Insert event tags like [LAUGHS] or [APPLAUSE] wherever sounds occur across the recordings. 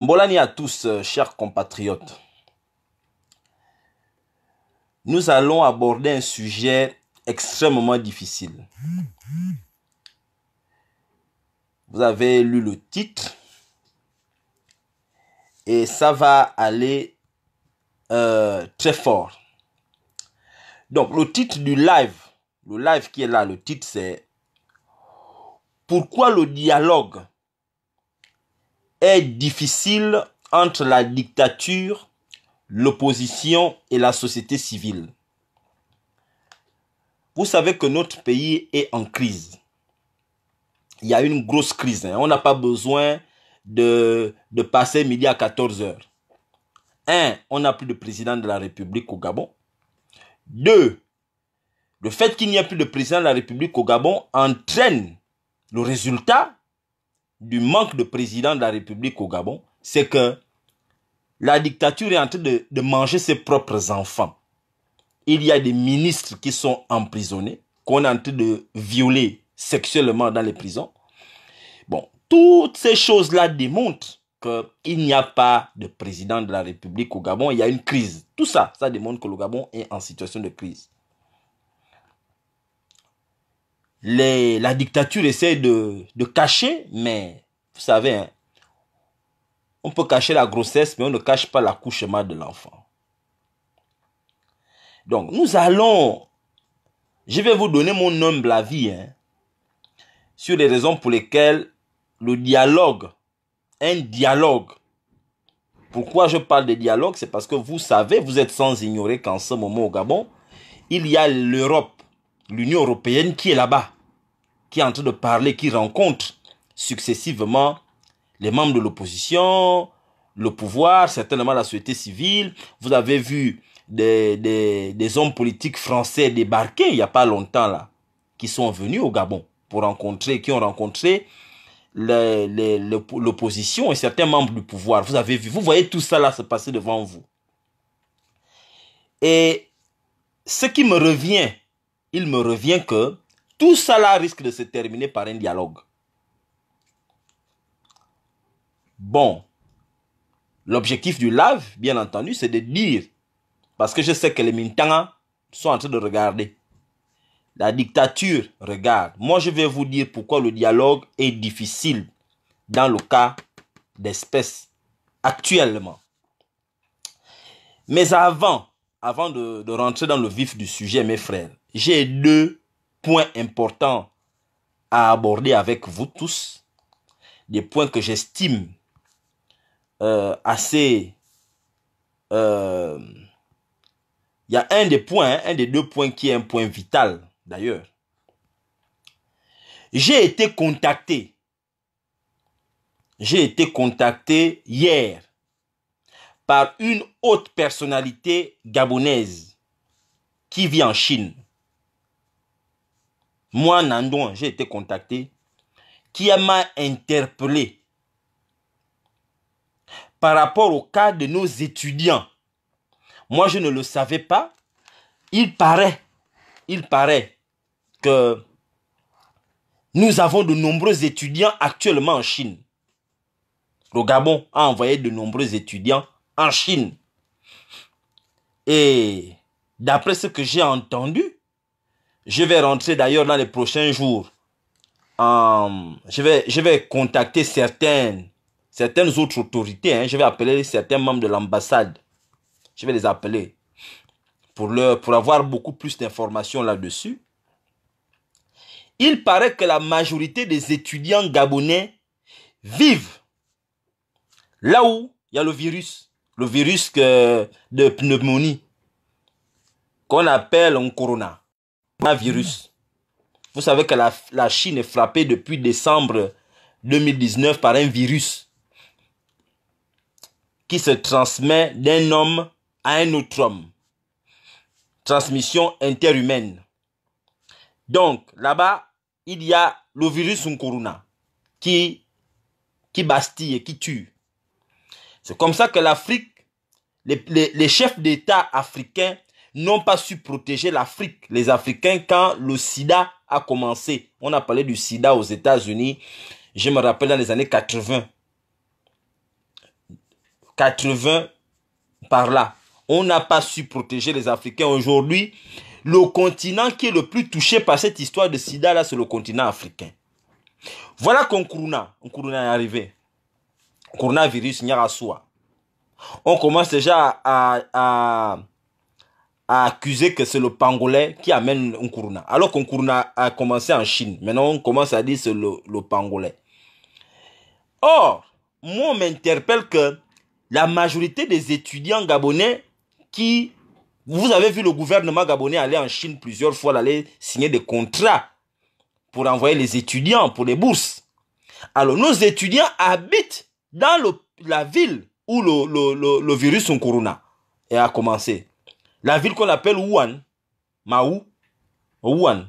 ni à tous, euh, chers compatriotes. Nous allons aborder un sujet extrêmement difficile. Vous avez lu le titre et ça va aller euh, très fort. Donc le titre du live, le live qui est là, le titre c'est Pourquoi le dialogue est difficile entre la dictature, l'opposition et la société civile. Vous savez que notre pays est en crise. Il y a une grosse crise. Hein. On n'a pas besoin de, de passer midi à 14 heures. Un, on n'a plus de président de la République au Gabon. Deux, le fait qu'il n'y ait plus de président de la République au Gabon entraîne le résultat du manque de président de la République au Gabon, c'est que la dictature est en train de, manger ses propres enfants. Il y a des ministres qui sont emprisonnés, qu'on est en train de violer sexuellement dans les prisons. Bon, toutes ces choses-là démontrent qu'il n'y a pas de président de la République au Gabon, il y a une crise. Tout ça, ça démontre que le Gabon est en situation de crise. la dictature essaie de, cacher, mais vous savez, hein, on peut cacher la grossesse, mais on ne cache pas l'accouchement de l'enfant. Donc, nous allons, je vais vous donner mon humble avis hein, sur les raisons pour lesquelles le dialogue, un dialogue, pourquoi je parle de dialogue, c'est parce que vous savez, vous êtes sans ignorer qu'en ce moment au Gabon, il y a l'Europe, l'Union européenne qui est là-bas qui est en train de parler, qui rencontre successivement les membres de l'opposition, le pouvoir, certainement la société civile. Vous avez vu des, des hommes politiques français débarquer il n'y a pas longtemps là, qui sont venus au Gabon pour rencontrer, qui ont rencontré l'opposition et certains membres du pouvoir. Vous avez vu, vous voyez tout ça là se passer devant vous. Et ce qui me revient, il me revient que tout cela risque de se terminer par un dialogue. Bon, l'objectif du live, bien entendu, c'est de dire, parce que je sais que les militants sont en train de regarder. La dictature regarde. Moi, je vais vous dire pourquoi le dialogue est difficile dans le cas d'espèces actuellement. Mais avant, avant de rentrer dans le vif du sujet, mes frères, j'ai deux points importants à aborder avec vous tous, des points que j'estime euh, assez... Euh, il y a un des points, hein, un des deux points qui est un point vital d'ailleurs. J'ai été contacté. J'ai été contacté hier par une haute personnalité gabonaise qui vit en Chine moi, Nandon, j'ai été contacté, qui m'a interpellé par rapport au cas de nos étudiants. Moi, je ne le savais pas. Il paraît, il paraît que nous avons de nombreux étudiants actuellement en Chine. Le Gabon a envoyé de nombreux étudiants en Chine. Et d'après ce que j'ai entendu, je vais rentrer d'ailleurs dans les prochains jours. Euh, je, vais, je vais contacter certaines, certaines autres autorités. Hein. Je vais appeler certains membres de l'ambassade. Je vais les appeler pour, leur, pour avoir beaucoup plus d'informations là-dessus. Il paraît que la majorité des étudiants gabonais vivent là où il y a le virus, le virus que, de pneumonie qu'on appelle un corona virus. Vous savez que la, Chine est frappée depuis décembre 2019 par un virus qui se transmet d'un homme à un autre homme. Transmission interhumaine. Donc, là-bas, il y a le virus Corona qui, qui bastille et qui tue. C'est comme ça que l'Afrique, les chefs d'État africains n'ont pas su protéger l'Afrique, les Africains, quand le sida a commencé. On a parlé du sida aux États-Unis, je me rappelle dans les années 80. 80 par là. On n'a pas su protéger les Africains. Aujourd'hui, le continent qui est le plus touché par cette histoire de sida, là, c'est le continent africain. Voilà on corona est arrivé. Coronavirus, soi. On commence déjà à a accusé que c'est le Pangolais qui amène Nkuruna. Alors qu'Nkuruna a commencé en Chine. Maintenant, on commence à dire c'est le, Pangolais. Or, moi, on m'interpelle que la majorité des étudiants gabonais qui... Vous avez vu le gouvernement gabonais aller en Chine plusieurs fois, aller signer des contrats pour envoyer les étudiants pour les bourses. Alors, nos étudiants habitent dans la ville où le, le, le, le virus Nkuruna a commencé. La ville qu'on appelle Wuhan, Maou, Wuhan.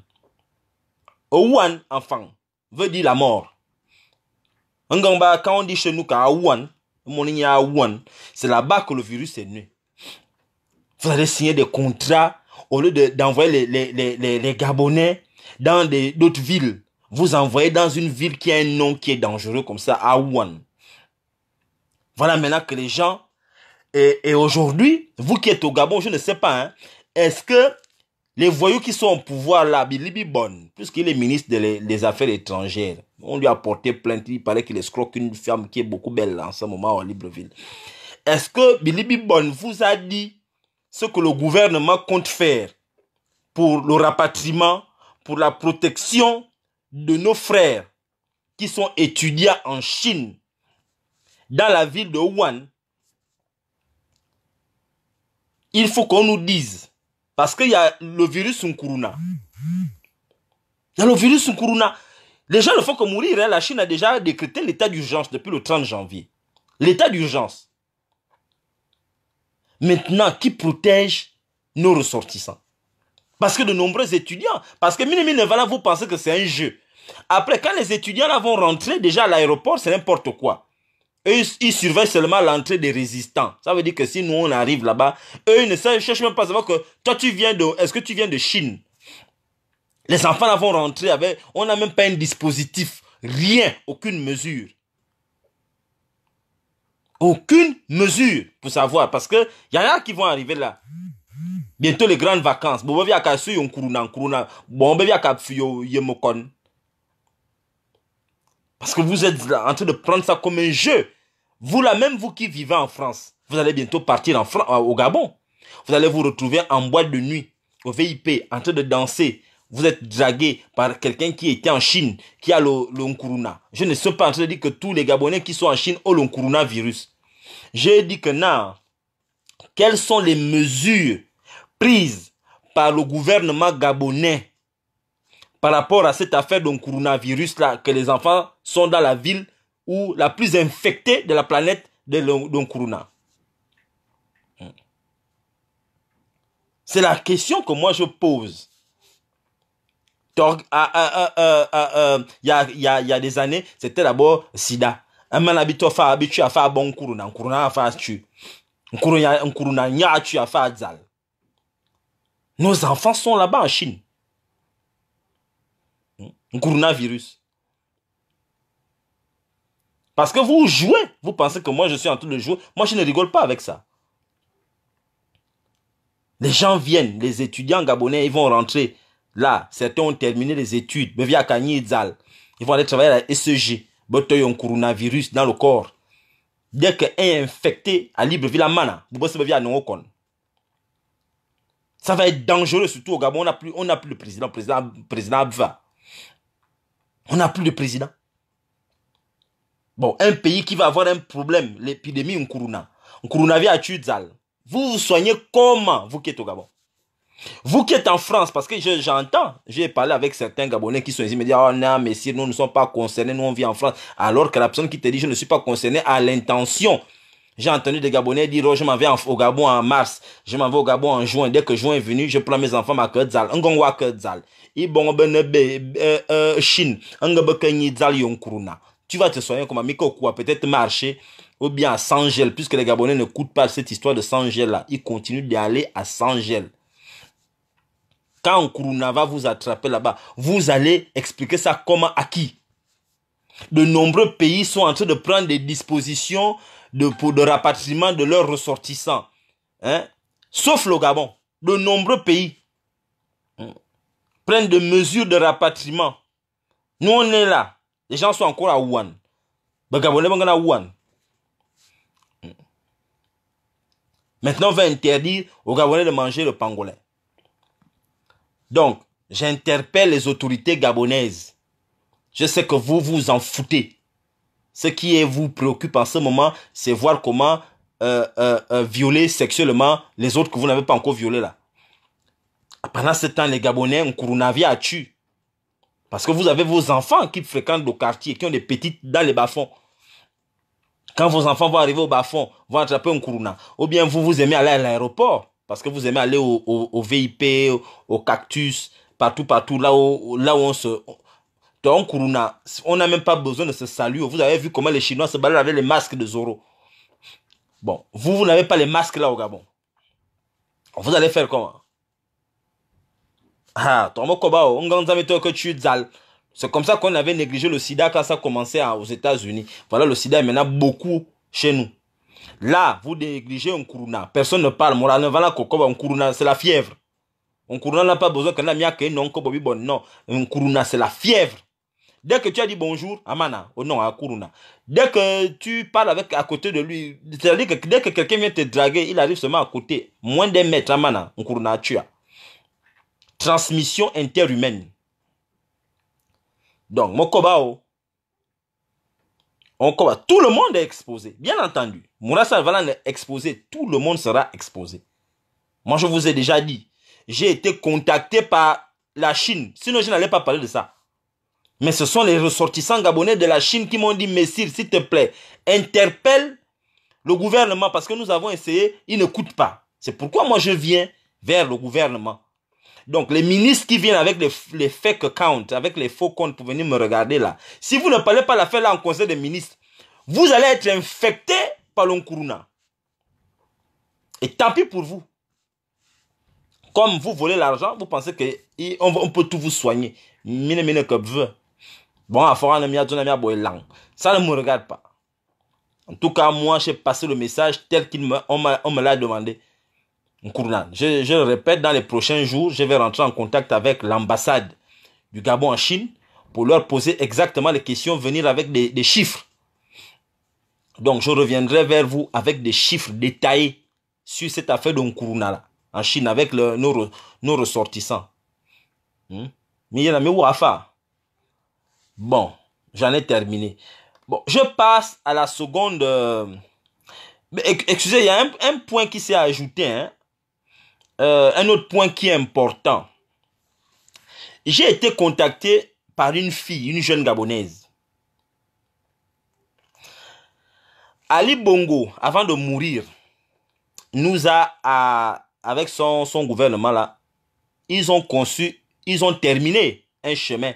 Wuhan, enfant, veut dire la mort. quand on dit chez nous qu'à Wuhan, c'est là-bas que le virus est né. Vous allez signer des contrats au lieu d'envoyer les, les, les, les, Gabonais dans d'autres villes. Vous envoyez dans une ville qui a un nom qui est dangereux comme ça, à Voilà maintenant que les gens et, aujourd'hui, vous qui êtes au Gabon, je ne sais pas, hein, est-ce que les voyous qui sont au pouvoir là, Bilibi Bonne, puisqu'il est ministre des, Affaires étrangères, on lui a porté plainte, il paraît qu'il escroque une femme qui est beaucoup belle en ce moment en Libreville. Est-ce que Bilibi Bonne vous a dit ce que le gouvernement compte faire pour le rapatriement, pour la protection de nos frères qui sont étudiants en Chine, dans la ville de Wuhan, il faut qu'on nous dise. Parce qu'il y a le virus Nkuruna. Il y a le virus Nkuruna. Les gens ne font que mourir. Hein. La Chine a déjà décrété l'état d'urgence depuis le 30 janvier. L'état d'urgence. Maintenant, qui protège nos ressortissants Parce que de nombreux étudiants, parce que mine, voilà, vous pensez que c'est un jeu. Après, quand les étudiants là vont rentrer déjà à l'aéroport, c'est n'importe quoi ils surveillent seulement l'entrée des résistants. Ça veut dire que si nous, on arrive là-bas, eux, ils ne cherchent même pas à savoir que toi, tu viens de... Est-ce que tu viens de Chine Les enfants vont rentrer avec... On n'a même pas un dispositif. Rien. Aucune mesure. Aucune mesure pour savoir. Parce que y en a qui vont arriver là. Bientôt les grandes vacances. Parce que vous êtes en train de prendre ça comme un jeu. Vous là même, vous qui vivez en France, vous allez bientôt partir en euh, au Gabon. Vous allez vous retrouver en boîte de nuit, au VIP, en train de danser. Vous êtes dragué par quelqu'un qui était en Chine, qui a le, Nkuruna. Je ne suis pas en train de dire que tous les Gabonais qui sont en Chine ont le Nkuruna virus. J'ai dit que non. Quelles sont les mesures prises par le gouvernement gabonais par rapport à cette affaire d'un coronavirus là, que les enfants sont dans la ville ou la plus infectée de la planète de Nkuruna. Hmm. C'est la question que moi je pose. Il y, a, y, a, y a des années, c'était d'abord sida. Un man habitué à faire habitué à faire bon kuruna, kuruna à faire tu. Kuruna nya tu à faire zal. Nos enfants sont là-bas en Chine. Hmm. Kuruna virus. Parce que vous jouez. Vous pensez que moi, je suis en train de jouer. Moi, je ne rigole pas avec ça. Les gens viennent, les étudiants gabonais, ils vont rentrer. Là, certains ont terminé les études. ils vont aller travailler à la SEG. Ils un coronavirus dans le corps. Dès qu'un infecté à Libreville, à Mana, ça va être dangereux, surtout au Gabon. On n'a plus, on a plus de président. Président, président Abva. On n'a plus de président. Bon, un pays qui va avoir un problème, l'épidémie Nkuruna. Nkuruna vient à Tuzal. Vous vous soignez comment, vous qui êtes au Gabon Vous qui êtes en France, parce que j'entends, j'ai parlé avec certains Gabonais qui sont ici, me disent, oh non, messieurs, nous ne sommes pas concernés, nous on vit en France. Alors que la personne qui te dit, je ne suis pas concerné à l'intention. J'ai entendu des Gabonais dire, oh, je m'en vais au Gabon en mars, je m'en vais au Gabon en juin. Dès que juin est venu, je prends mes enfants à et Ngongwa ben Ibongo euh, euh, Chine. Ngongwa Kedzal Yonkuruna. Tu vas te soigner comme Mikoko, peut-être marcher ou bien à puisque les Gabonais ne coûtent pas cette histoire de 100 là. Ils continuent d'aller à 100 Quand Kuruna va vous attraper là-bas, vous allez expliquer ça comment à qui De nombreux pays sont en train de prendre des dispositions de, pour rapatriement de leurs ressortissants. Hein? Sauf le Gabon. De nombreux pays hein, prennent des mesures de rapatriement. Nous, on est là. Les gens sont encore à Ouan. Les Gabonais sont à Ouan. Maintenant, on va interdire aux Gabonais de manger le pangolin. Donc, j'interpelle les autorités gabonaises. Je sais que vous vous en foutez. Ce qui vous préoccupe en ce moment, c'est voir comment euh, euh, euh, violer sexuellement les autres que vous n'avez pas encore violés là. Pendant ce temps, les Gabonais, Nkurunavia a tué. Parce que vous avez vos enfants qui fréquentent le quartier, qui ont des petites dans les bas-fonds. Quand vos enfants vont arriver au bas-fond, vont attraper un kuruna. Ou bien vous, vous aimez aller à l'aéroport. Parce que vous aimez aller au, VIP, au, cactus, partout, partout, là où, là où on se... Donc, kuruna, on n'a même pas besoin de se saluer. Vous avez vu comment les Chinois se baladent avec les masques de Zoro. Bon, vous, vous n'avez pas les masques là au Gabon. Vous allez faire comment ah, c'est comme ça qu'on avait négligé le sida quand ça commençait aux États-Unis. Voilà, le sida est maintenant beaucoup chez nous. Là, vous négligez un kuruna. Personne ne parle. C'est la fièvre. Un kuruna n'a pas besoin qu'on a que non, non. Un kuruna, c'est la fièvre. Dès que tu as dit bonjour, Amana, au oh nom à Kuruna. Dès que tu parles avec à côté de lui, c'est-à-dire que dès que quelqu'un vient te draguer, il arrive seulement à côté, moins d'un mètre, Amana, Kuruna, tu as transmission interhumaine. Donc, Mokobao, oh, encore, tout le monde est exposé, bien entendu. Mourassa Valan est exposé, tout le monde sera exposé. Moi, je vous ai déjà dit, j'ai été contacté par la Chine, sinon je n'allais pas parler de ça. Mais ce sont les ressortissants gabonais de la Chine qui m'ont dit, Messire, s'il te plaît, interpelle le gouvernement parce que nous avons essayé, il ne coûte pas. C'est pourquoi moi je viens vers le gouvernement. Donc, les ministres qui viennent avec les, fake avec les faux comptes pour venir me regarder là, si vous ne parlez pas l'affaire là en conseil des ministres, vous allez être infecté par l'onkuruna. Et tant pis pour vous. Comme vous volez l'argent, vous pensez qu'on peut tout vous soigner. Mine mine que veut. Bon, à mia Ça ne me regarde pas. En tout cas, moi, j'ai passé le message tel qu'on me l'a demandé. Je, le répète, dans les prochains jours, je vais rentrer en contact avec l'ambassade du Gabon en Chine pour leur poser exactement les questions, venir avec des, chiffres. Donc, je reviendrai vers vous avec des chiffres détaillés sur cette affaire de Nkuruna en Chine, avec nos ressortissants. le, nos, nos ressortissants. Hmm? Bon, j'en ai terminé. Bon, je passe à la seconde. Euh, excusez, il y a un, un point qui s'est ajouté. Hein? Euh, un autre point qui est important. J'ai été contacté par une fille, une jeune gabonaise. Ali Bongo, avant de mourir, nous a, avec son, gouvernement là, ils ont conçu, ils ont terminé un chemin,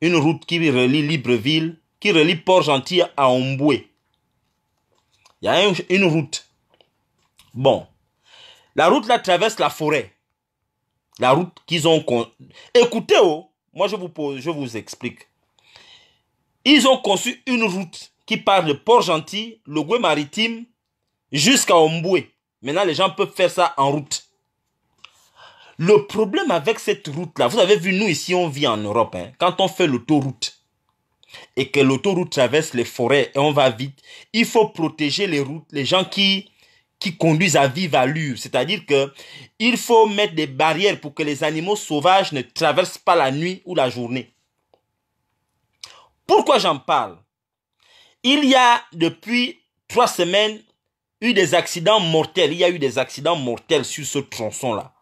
une route qui relie Libreville, qui relie Port-Gentil à Omboué. Il y a une route. Bon, la route là traverse la forêt. La route qu'ils ont... Écoutez, oh, moi je vous, je vous explique. Ils ont conçu une route qui part de Port-Gentil, le Goué maritime, jusqu'à Omboué. Maintenant, les gens peuvent faire ça en route. Le problème avec cette route-là, vous avez vu, nous ici, on vit en Europe. Hein. quand on fait l'autoroute et que l'autoroute traverse les forêts et on va vite, il faut protéger les routes, les gens qui qui conduisent à vive allure. C'est-à-dire que il faut mettre des barrières pour que les animaux sauvages ne traversent pas la nuit ou la journée. Pourquoi j'en parle Il y a depuis trois semaines eu des accidents mortels. Il y a eu des accidents mortels sur ce tronçon-là.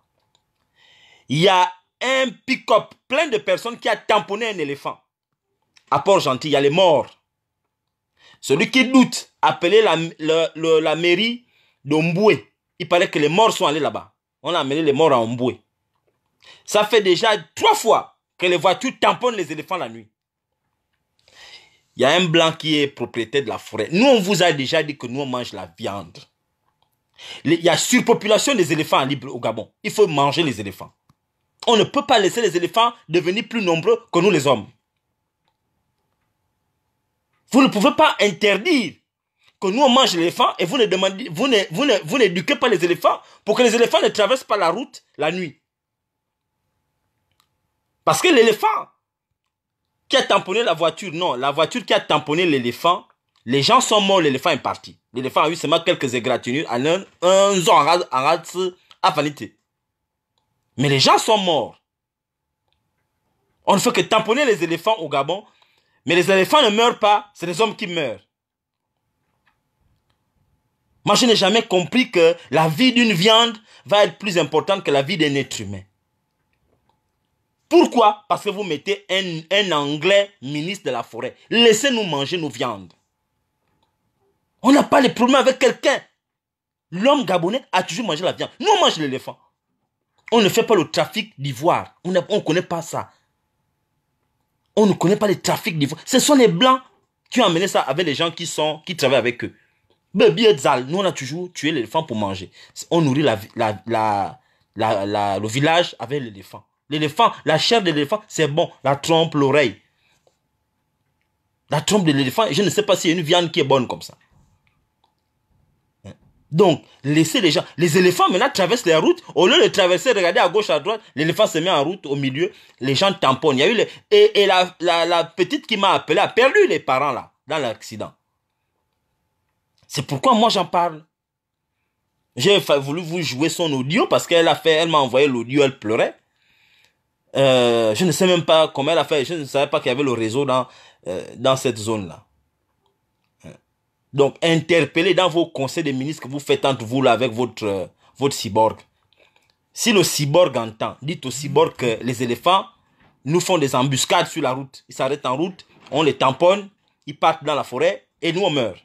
Il y a un pick-up plein de personnes qui a tamponné un éléphant. À Port-Gentil, il y a les morts. Celui qui doute, appelez la, la mairie d'Omboué. Il paraît que les morts sont allés là-bas. On a amené les morts à Omboué. Ça fait déjà trois fois que les voitures tamponnent les éléphants la nuit. Il y a un blanc qui est propriétaire de la forêt. Nous, on vous a déjà dit que nous, on mange la viande. Il y a surpopulation des éléphants libres au Gabon. Il faut manger les éléphants. On ne peut pas laisser les éléphants devenir plus nombreux que nous les hommes. Vous ne pouvez pas interdire que nous on mange l'éléphant et vous ne demandez, vous vous, n'éduquez pas les éléphants pour que les éléphants ne traversent pas la route la nuit. Parce que l'éléphant qui a tamponné la voiture, non, la voiture qui a tamponné l'éléphant, les gens sont morts, l'éléphant est parti. L'éléphant a eu seulement quelques égratignures en un, un en à vanité. Mais les gens sont morts. On ne fait que tamponner les éléphants au Gabon, mais les éléphants ne meurent pas, c'est les hommes qui meurent. Moi, je n'ai jamais compris que la vie d'une viande va être plus importante que la vie d'un être humain. Pourquoi Parce que vous mettez un, Anglais ministre de la forêt. Laissez-nous manger nos viandes. On n'a pas les problèmes avec quelqu'un. L'homme gabonais a toujours mangé la viande. Nous, on mange l'éléphant. On ne fait pas le trafic d'ivoire. On ne connaît pas ça. On ne connaît pas le trafic d'ivoire. Ce sont les blancs qui ont amené ça avec les gens qui, sont, qui travaillent avec eux. Nous, on a toujours tué l'éléphant pour manger. On nourrit la, le village avec l'éléphant. L'éléphant, la chair de l'éléphant, c'est bon. La trompe, l'oreille. La trompe de l'éléphant, je ne sais pas s'il y a une viande qui est bonne comme ça. Hein? Donc, laissez les gens. Les éléphants maintenant traversent les routes. Au lieu de traverser, regardez à gauche, à droite, l'éléphant se met en route au milieu. Les gens tamponnent. Il y a eu Et, la, la petite qui m'a appelé a perdu les parents là, dans l'accident. C'est pourquoi moi j'en parle. J'ai voulu vous jouer son audio parce qu'elle a fait, elle m'a envoyé l'audio, elle pleurait. Euh, je ne sais même pas comment elle a fait, je ne savais pas qu'il y avait le réseau dans, euh, dans cette zone-là. Euh, donc, interpellez dans vos conseils des ministres que vous faites entre vous avec votre, votre cyborg. Si le cyborg entend, dites au cyborg que les éléphants nous font des embuscades sur la route. Ils s'arrêtent en route, on les tamponne, ils partent dans la forêt et nous on meurt.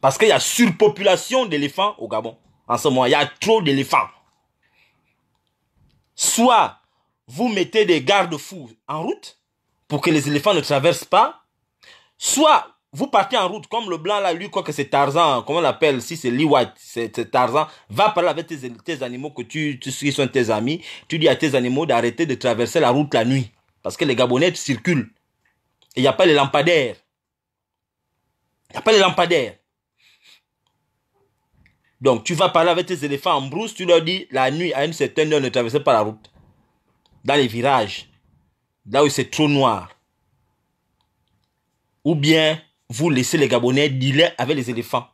Parce qu'il y a surpopulation d'éléphants au Gabon. En ce moment, il y a trop d'éléphants. Soit vous mettez des garde-fous en route pour que les éléphants ne traversent pas. Soit vous partez en route comme le blanc là, lui, quoi que c'est Tarzan, comment on l'appelle, si c'est Lee White, c'est Tarzan, va parler avec tes, animaux que tu, qui sont tes amis, tu dis à tes animaux d'arrêter de traverser la route la nuit. Parce que les Gabonais circulent. Et il n'y a pas les lampadaires. Il n'y a pas les lampadaires. Donc, tu vas parler avec tes éléphants en brousse, tu leur dis, la nuit, à une certaine heure, ne traversez pas la route. Dans les virages, là où c'est trop noir. Ou bien, vous laissez les Gabonais dealer avec les éléphants.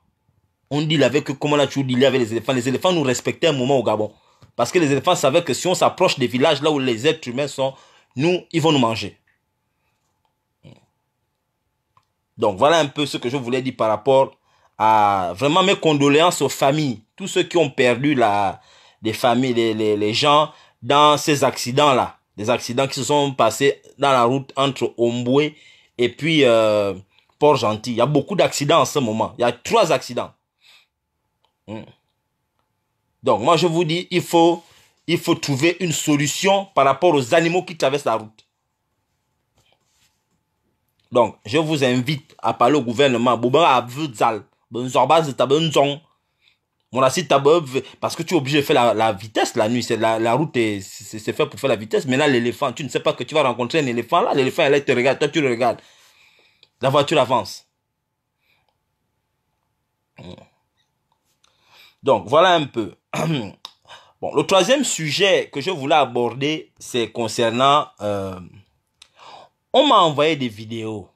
On deal avec comment on a toujours avec les éléphants. Les éléphants nous respectaient un moment au Gabon. Parce que les éléphants savaient que si on s'approche des villages là où les êtres humains sont, nous, ils vont nous manger. Donc voilà un peu ce que je voulais dire par rapport vraiment mes condoléances aux familles, tous ceux qui ont perdu la, des familles, les, gens dans ces accidents-là, des accidents qui se sont passés dans la route entre Omboué et puis euh, Port-Gentil. Il y a beaucoup d'accidents en ce moment. Il y a trois accidents. Hmm. Donc moi je vous dis, il faut, il faut trouver une solution par rapport aux animaux qui traversent la route. Donc je vous invite à parler au gouvernement. Bouba base, t'as besoin de Mon si parce que tu es obligé de faire la, vitesse la nuit. C'est la, la route, c'est fait pour faire la vitesse. Mais là, l'éléphant, tu ne sais pas que tu vas rencontrer un éléphant. Là, l'éléphant, il te regarde, toi, tu le regardes. La voiture avance. Donc, voilà un peu. [CLEARS THROAT] Bon, le troisième sujet que je voulais aborder, c'est concernant... Euh, on m'a envoyé des vidéos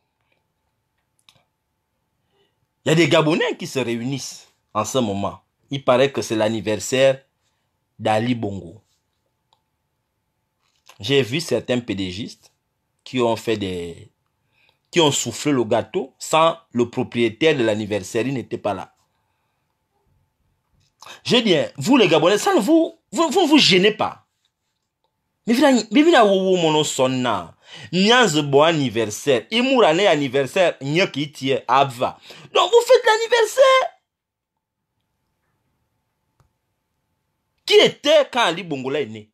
il y a des Gabonais qui se réunissent en ce moment. Il paraît que c'est l'anniversaire d'Ali Bongo. J'ai vu certains pédégistes qui ont fait des qui ont soufflé le gâteau sans le propriétaire de l'anniversaire, il n'était pas là. Je dis, hein, vous les Gabonais, ça ne vous, vous, vous, vous gênez pas. Mais vous, mon Nyanze bon anniversaire. anniversaire. Abva. Donc vous faites l'anniversaire. Qui était quand Ali Bongola est né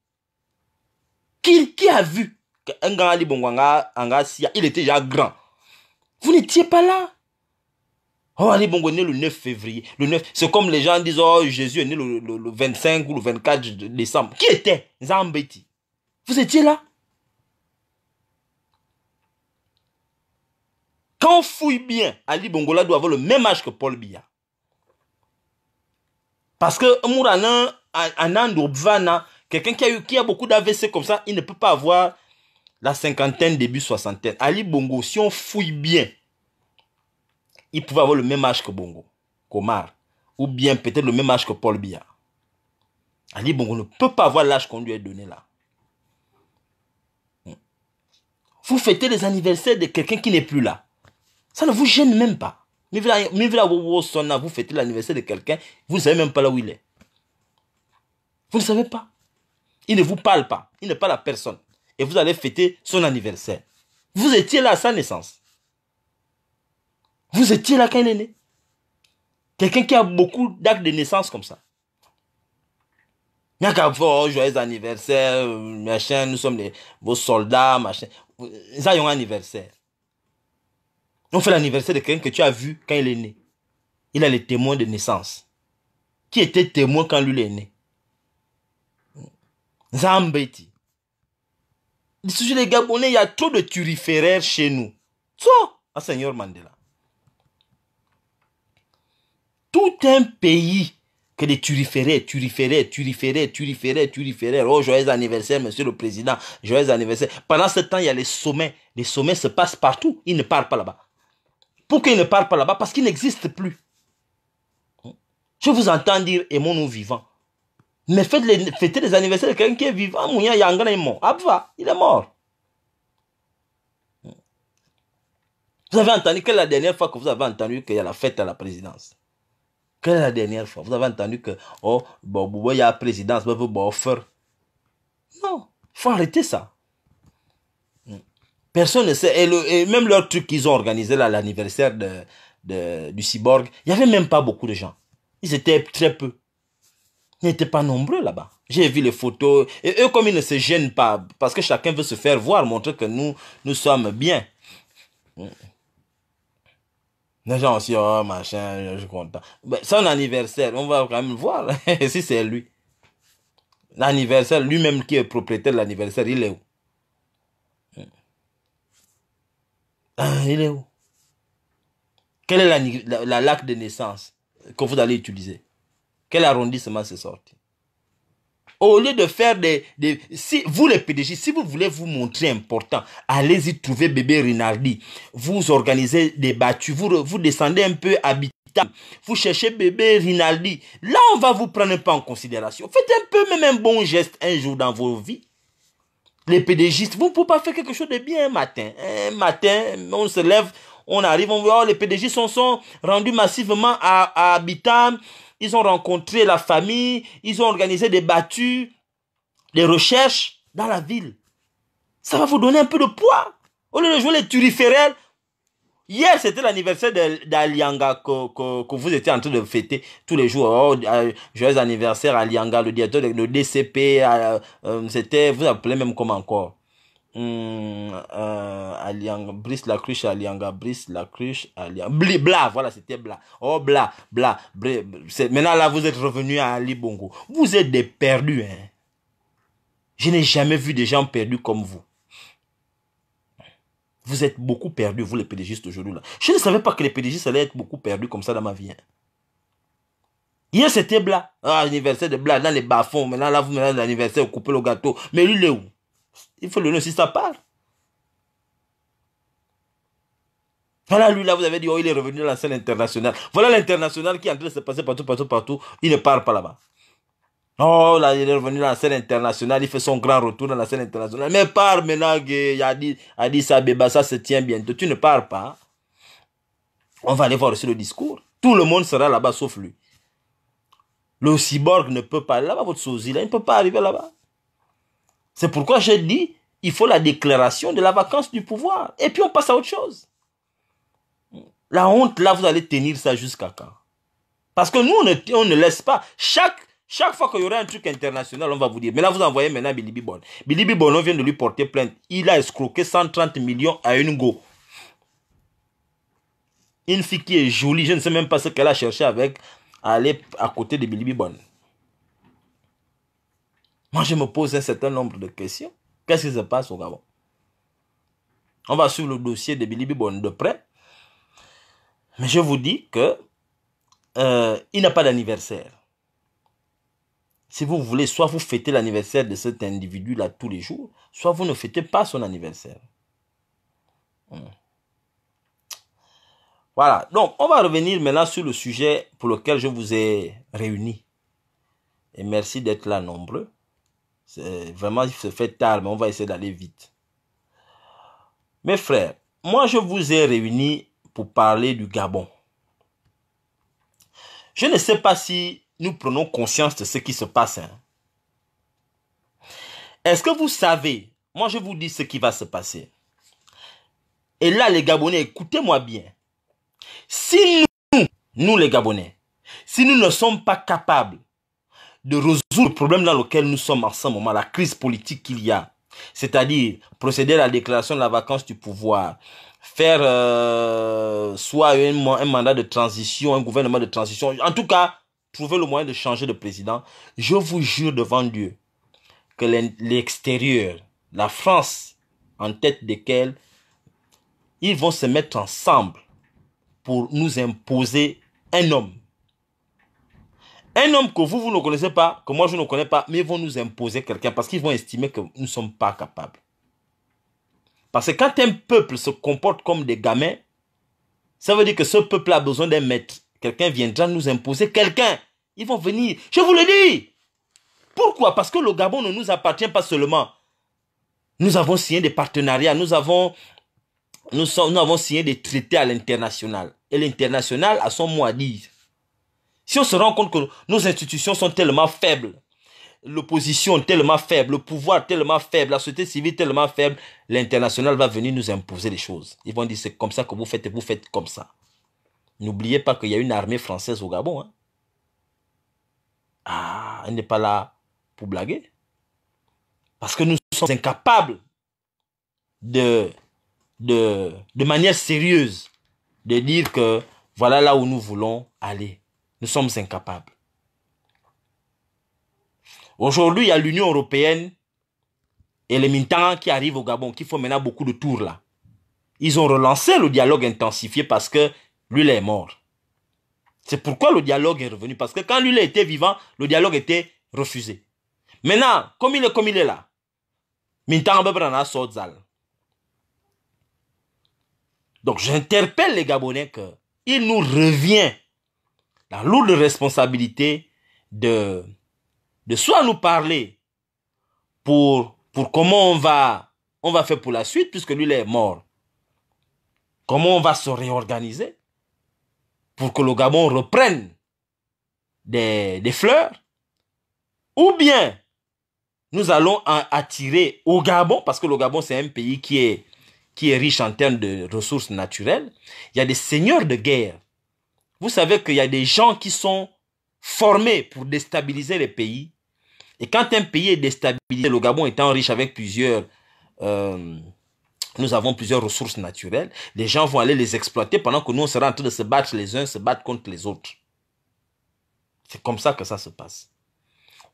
qui, qui a vu qu'un Ali Bongola, il était déjà grand Vous n'étiez pas là. Oh, Ali Bongo est né le 9 février. Le 9, c'est comme les gens disent, oh, Jésus est né le, 25 ou le 24 décembre. Qui était Zambeti Vous étiez là Quand on fouille bien, Ali Bongola doit avoir le même âge que Paul Biya. Parce que Mourana, quelqu'un qui a eu qui a beaucoup d'AVC comme ça, il ne peut pas avoir la cinquantaine, début soixantaine. Ali Bongo, si on fouille bien, il pouvait avoir le même âge que Bongo, Komar, ou bien peut-être le même âge que Paul Biya. Ali Bongo ne peut pas avoir l'âge qu'on lui a donné là. Vous fêtez les anniversaires de quelqu'un qui n'est plus là. Ça ne vous gêne même pas. Vous fêtez l'anniversaire de quelqu'un, vous ne savez même pas là où il est. Vous ne savez pas. Il ne vous parle pas. Il n'est pas la personne. Et vous allez fêter son anniversaire. Vous étiez là à sa naissance. Vous étiez là quand il est né. Quelqu'un qui a beaucoup d'actes de naissance comme ça. Il y a qu'à joyeux anniversaire, euh, machin, nous sommes les, vos soldats, machin. Ils ont un anniversaire. On fait l'anniversaire de quelqu'un que tu as vu quand il est né. Il a les témoins de naissance. Qui était témoin quand lui est né Zambéti. les Gabonais, il y a trop de turiféraires chez nous. Toi, à ah, Seigneur Mandela. Tout un pays que des turiféraires, turiféraires, turiféraires, turiféraires, turiféraires. Oh, joyeux anniversaire, monsieur le président. Joyeux anniversaire. Pendant ce temps, il y a les sommets. Les sommets se passent partout. Ils ne parlent pas là-bas pour qu'il ne parle pas là-bas parce qu'il n'existe plus. Je vous entends dire, aimons-nous vivants. Mais faites les, fêtez les anniversaires de quelqu'un qui est vivant. Abva, il est mort. Vous avez entendu, quelle est la dernière fois que vous avez entendu qu'il y a la fête à la présidence Quelle est la dernière fois Vous avez entendu que, oh, il y a la présidence, vous offert. Non, il faut arrêter ça. Personne ne sait. Et, même leur truc qu'ils ont organisé là, l'anniversaire de, du cyborg, il n'y avait même pas beaucoup de gens. Ils étaient très peu. Ils n'étaient pas nombreux là-bas. J'ai vu les photos. Et eux, comme ils ne se gênent pas, parce que chacun veut se faire voir, montrer que nous, nous sommes bien. Mm. Les gens aussi, oh machin, je suis content. Ben, son anniversaire, on va quand même voir [LAUGHS] si c'est lui. L'anniversaire, lui-même qui est propriétaire de l'anniversaire, il est où Ah, il est où Quelle est la, la, laque de naissance que vous allez utiliser Quel arrondissement c'est sorti au lieu de faire des, si vous les PDG, si vous voulez vous montrer important, allez-y trouver bébé Rinaldi. Vous organisez des battues, vous, descendez un peu habitant. vous cherchez bébé Rinaldi. Là, on va vous prendre pas en considération. Faites un peu même un bon geste un jour dans vos vies les pédégistes, vous ne pouvez pas faire quelque chose de bien un matin. Un matin, on se lève, on arrive, on voit, oh, les pédégistes sont, rendus massivement à, à Habitat. Ils ont rencontré la famille, ils ont organisé des battues, des recherches dans la ville. Ça va vous donner un peu de poids. Au lieu de jouer les turiférels, Hier, c'était l'anniversaire d'Alianga que, vous étiez en train de fêter tous les jours. Oh, euh, joyeux anniversaire Alianga, le directeur de le DCP. Euh, euh, c'était, vous appelez même comment encore hmm, Alianga, Brice Lacruche, Alianga, Brice Lacruche, Alianga. bla, voilà, c'était bla. Oh, bla, bla. maintenant, là, vous êtes revenu à Ali Bongo. Vous êtes des perdus, hein. Je n'ai jamais vu des gens perdus comme vous. Vous êtes beaucoup perdus, vous les pédégistes aujourd'hui Je ne savais pas que les pédégistes allaient être beaucoup perdus comme ça dans ma vie. Hein. Hier c'était Bla, ah, anniversaire de Bla, dans les bas-fonds, maintenant là vous mettez l'anniversaire, vous coupez le gâteau. Mais lui, il est où Il faut le nom si ça part. Voilà, lui là, vous avez dit, oh, il est revenu dans la scène internationale. Voilà l'international qui est en train de se passer partout, partout, partout. Il ne parle pas là-bas. Oh, là, il est revenu dans la scène internationale, il fait son grand retour dans la scène internationale. Mais pars maintenant, Il a dit ça se tient bientôt. Tu ne pars pas. Hein. On va aller voir aussi le discours. Tout le monde sera là-bas sauf lui. Le cyborg ne peut pas aller là-bas, votre sosie, là, il ne peut pas arriver là-bas. C'est pourquoi j'ai dit, il faut la déclaration de la vacance du pouvoir. Et puis on passe à autre chose. La honte, là, vous allez tenir ça jusqu'à quand Parce que nous, on ne, on ne laisse pas. Chaque chaque fois qu'il y aura un truc international, on va vous dire, mais là vous envoyez maintenant Billy Bibon. Billy Bibon, on vient de lui porter plainte. Il a escroqué 130 millions à une go. Une fille qui est jolie, je ne sais même pas ce qu'elle a cherché avec aller à côté de Billy Bibon. Moi, je me pose un certain nombre de questions. Qu'est-ce qui se passe au Gabon On va sur le dossier de Billy Bibon de près. Mais je vous dis que euh, il n'a pas d'anniversaire. Si vous voulez, soit vous fêtez l'anniversaire de cet individu-là tous les jours, soit vous ne fêtez pas son anniversaire. Hmm. Voilà, donc on va revenir maintenant sur le sujet pour lequel je vous ai réunis. Et merci d'être là nombreux. C'est vraiment, il se fait tard, mais on va essayer d'aller vite. Mes frères, moi je vous ai réunis pour parler du Gabon. Je ne sais pas si nous prenons conscience de ce qui se passe. Hein. Est-ce que vous savez Moi, je vous dis ce qui va se passer. Et là, les Gabonais, écoutez-moi bien. Si nous, nous les Gabonais, si nous ne sommes pas capables de résoudre le problème dans lequel nous sommes en ce moment, la crise politique qu'il y a, c'est-à-dire procéder à la déclaration de la vacance du pouvoir, faire euh, soit un mandat de transition, un gouvernement de transition, en tout cas, trouver le moyen de changer de président, je vous jure devant Dieu que l'extérieur, la France en tête desquelles, ils vont se mettre ensemble pour nous imposer un homme. Un homme que vous, vous ne connaissez pas, que moi, je ne connais pas, mais ils vont nous imposer quelqu'un parce qu'ils vont estimer que nous ne sommes pas capables. Parce que quand un peuple se comporte comme des gamins, ça veut dire que ce peuple a besoin d'un maître. Quelqu'un viendra nous imposer quelqu'un. Ils vont venir. Je vous le dis. Pourquoi Parce que le Gabon ne nous appartient pas seulement. Nous avons signé des partenariats, nous avons, nous, avons signé des traités à l'international. Et l'international a son mot à dire. Si on se rend compte que nos institutions sont tellement faibles, l'opposition tellement faible, le pouvoir tellement faible, la société civile tellement faible, l'international va venir nous imposer des choses. Ils vont dire c'est comme ça que vous faites et vous faites comme ça. N'oubliez pas qu'il y a une armée française au Gabon. Hein. Ah, elle n'est pas là pour blaguer. Parce que nous sommes incapables de, de, de manière sérieuse de dire que voilà là où nous voulons aller. Nous sommes incapables. Aujourd'hui, il y a l'Union européenne et les militants qui arrivent au Gabon, qui font maintenant beaucoup de tours là. Ils ont relancé le dialogue intensifié parce que lui, est mort. C'est pourquoi le dialogue est revenu. Parce que quand lui était vivant, le dialogue était refusé. Maintenant, comme il est, comme il est là, donc j'interpelle les Gabonais qu'il nous revient la lourde responsabilité de, de soit nous parler pour, pour comment on va, on va faire pour la suite, puisque lui, est mort. Comment on va se réorganiser pour que le Gabon reprenne des, fleurs, ou bien nous allons attirer au Gabon, parce que le Gabon c'est un pays qui est, qui est riche en termes de ressources naturelles, il y a des seigneurs de guerre. Vous savez qu'il y a des gens qui sont formés pour déstabiliser les pays. Et quand un pays est déstabilisé, le Gabon étant riche avec plusieurs euh, nous avons plusieurs ressources naturelles. Les gens vont aller les exploiter pendant que nous, on sera en train de se battre les uns, se battre contre les autres. C'est comme ça que ça se passe.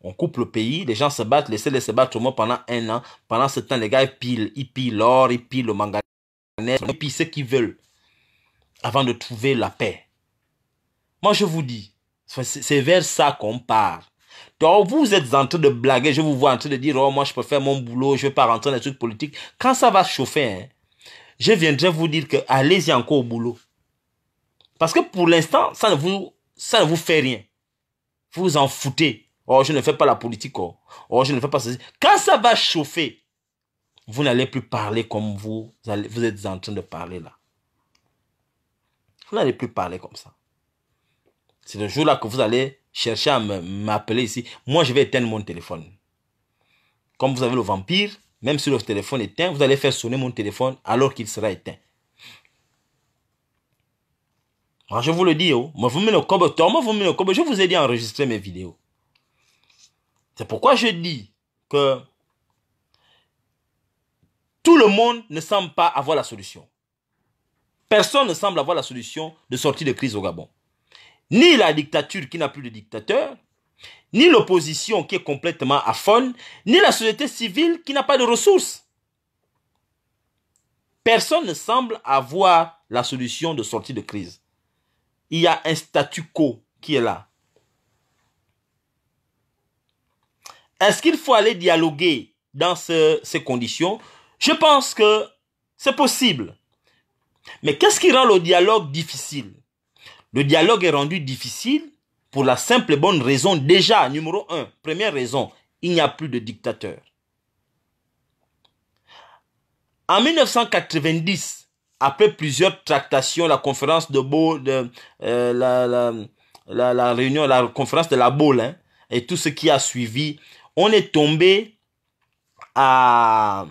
On coupe le pays, les gens se battent, laisser les se battre au moins pendant un an. Pendant ce temps, les gars, ils pillent ils pillent l'or, ils pillent le manganèse, ils pillent ce qu'ils veulent avant de trouver la paix. Moi, je vous dis, c'est vers ça qu'on part. Donc, vous êtes en train de blaguer, je vous vois en train de dire, oh, moi, je peux faire mon boulot, je vais pas rentrer dans les trucs politiques. Quand ça va chauffer, hein, je viendrai vous dire que allez-y encore au boulot. Parce que pour l'instant, ça ne vous, ça vous fait rien. Vous vous en foutez. Oh, je ne fais pas la politique, oh. oh. je ne fais pas ceci. Quand ça va chauffer, vous n'allez plus parler comme vous, vous êtes en train de parler là. Vous n'allez plus parler comme ça. C'est le jour là que vous allez chercher à m'appeler ici, moi je vais éteindre mon téléphone. Comme vous avez le vampire, même si le téléphone est éteint, vous allez faire sonner mon téléphone alors qu'il sera éteint. je vous le dis, oh, je vous ai dit enregistrer mes vidéos. C'est pourquoi je dis que tout le monde ne semble pas avoir la solution. Personne ne semble avoir la solution de sortir de crise au Gabon ni la dictature qui n'a plus de dictateur, ni l'opposition qui est complètement afone, ni la société civile qui n'a pas de ressources. Personne ne semble avoir la solution de sortie de crise. Il y a un statu quo qui est là. Est-ce qu'il faut aller dialoguer dans ces conditions Je pense que c'est possible. Mais qu'est-ce qui rend le dialogue difficile le dialogue est rendu difficile pour la simple et bonne raison déjà, numéro un, première raison, il n'y a plus de dictateur. En 1990, après plusieurs tractations, la conférence de Beau, euh, la, la, réunion, la conférence de la Baule hein, et tout ce qui a suivi, on est tombé à,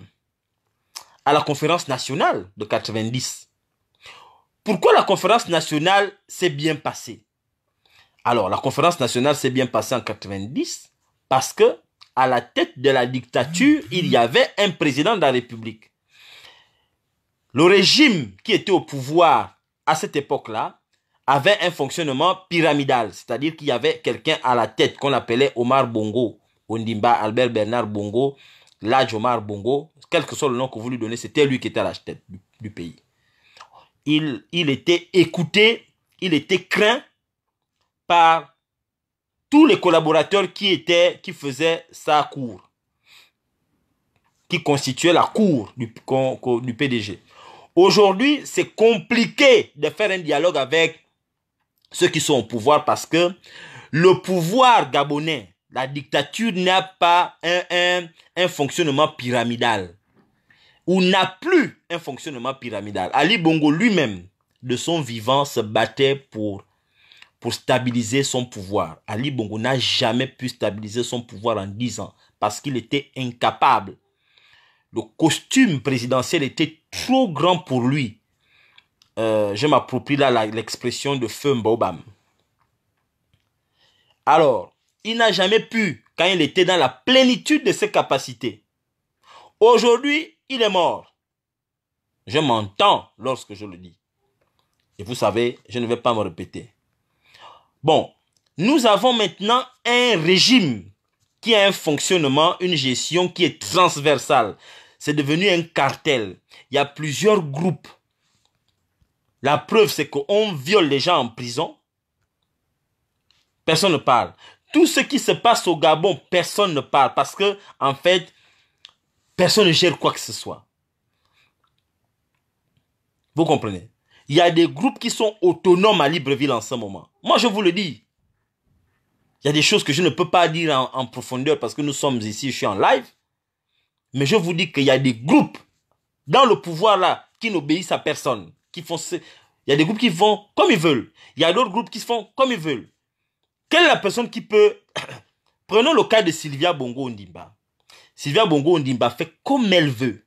à la conférence nationale de 90. Pourquoi la conférence nationale s'est bien passée Alors, la conférence nationale s'est bien passée en 90 parce que à la tête de la dictature, mm-hmm. il y avait un président de la République. Le régime qui était au pouvoir à cette époque-là avait un fonctionnement pyramidal, c'est-à-dire qu'il y avait quelqu'un à la tête qu'on appelait Omar Bongo, Ondimba Albert Bernard Bongo, Laj Omar Bongo, quel que soit le nom qu'on vous lui c'était lui qui était à la tête du pays il, était écouté, il était craint par tous les collaborateurs qui étaient, qui faisaient sa cour, qui constituaient la cour du, PDG. Aujourd'hui, c'est compliqué de faire un dialogue avec ceux qui sont au pouvoir parce que le pouvoir gabonais, la dictature n'a pas un fonctionnement pyramidal où n'a plus un fonctionnement pyramidal. Ali Bongo lui-même, de son vivant, se battait pour, pour stabiliser son pouvoir. Ali Bongo n'a jamais pu stabiliser son pouvoir en 10 ans parce qu'il était incapable. Le costume présidentiel était trop grand pour lui. Euh, je m'approprie là l'expression de Feu Mbobam. Alors, il n'a jamais pu, quand il était dans la plénitude de ses capacités. Aujourd'hui, il est mort. Je m'entends lorsque je le dis. Et vous savez, je ne vais pas me répéter. Bon, nous avons maintenant un régime qui a un fonctionnement, une gestion qui est transversale. C'est devenu un cartel. Il y a plusieurs groupes. La preuve, c'est qu'on viole les gens en prison. Personne ne parle. Tout ce qui se passe au Gabon, personne ne parle parce que, en fait, Personne ne gère quoi que ce soit. Vous comprenez Il y a des groupes qui sont autonomes à Libreville en ce moment. Moi, je vous le dis. Il y a des choses que je ne peux pas dire en, profondeur parce que nous sommes ici, je suis en live. Mais je vous dis qu'il y a des groupes dans le pouvoir là qui n'obéissent à personne. Qui font Il y a des groupes qui vont comme ils veulent. Il y a d'autres groupes qui font comme ils veulent. Quelle est la personne qui peut... [COUGHS] Prenons le cas de Sylvia Bongo Ondimba. Sylvia Bongo Ondimba fait comme elle veut.